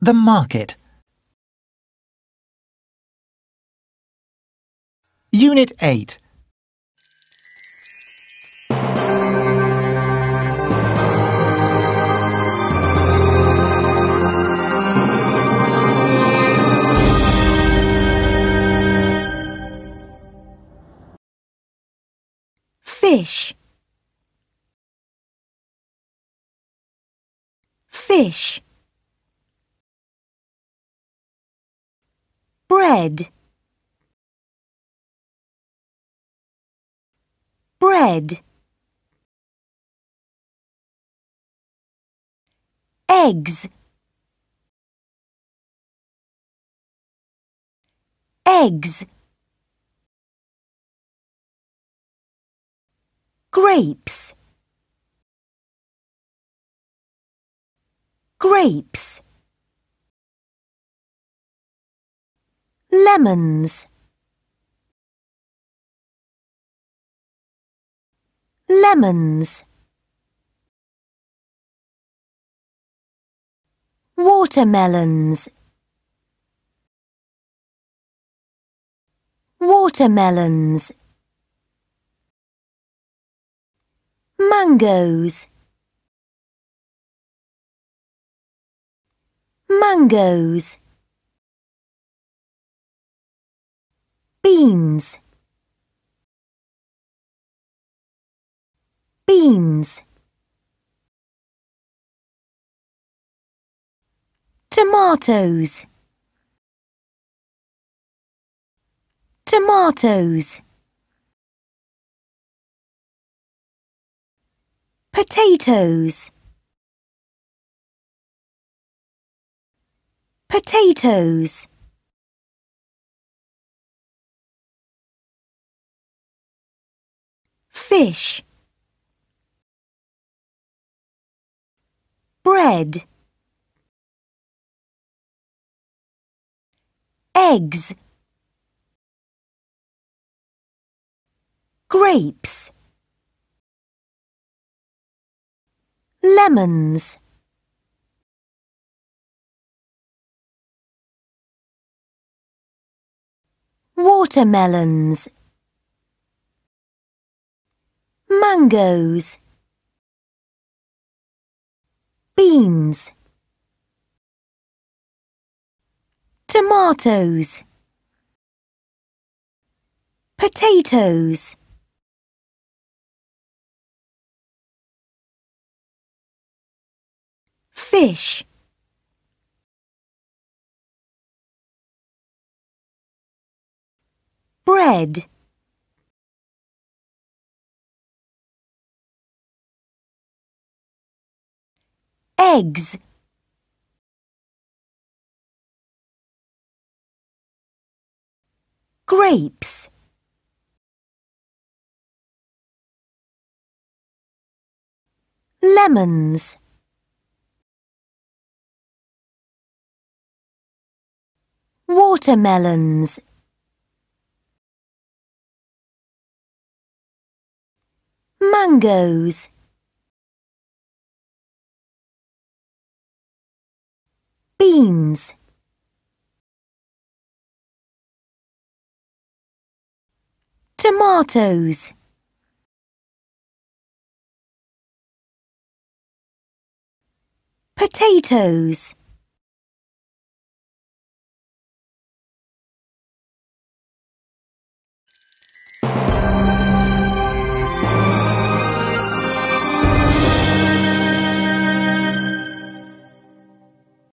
The market. Unit 8. Fish. Fish. bread bread eggs eggs grapes grapes Lemons Lemons Watermelons Watermelons Mangoes Mangoes beans beans tomatoes tomatoes potatoes potatoes fish bread eggs grapes lemons watermelons mangoes beans tomatoes potatoes fish bread eggs grapes lemons watermelons mangoes Beans Tomatoes Potatoes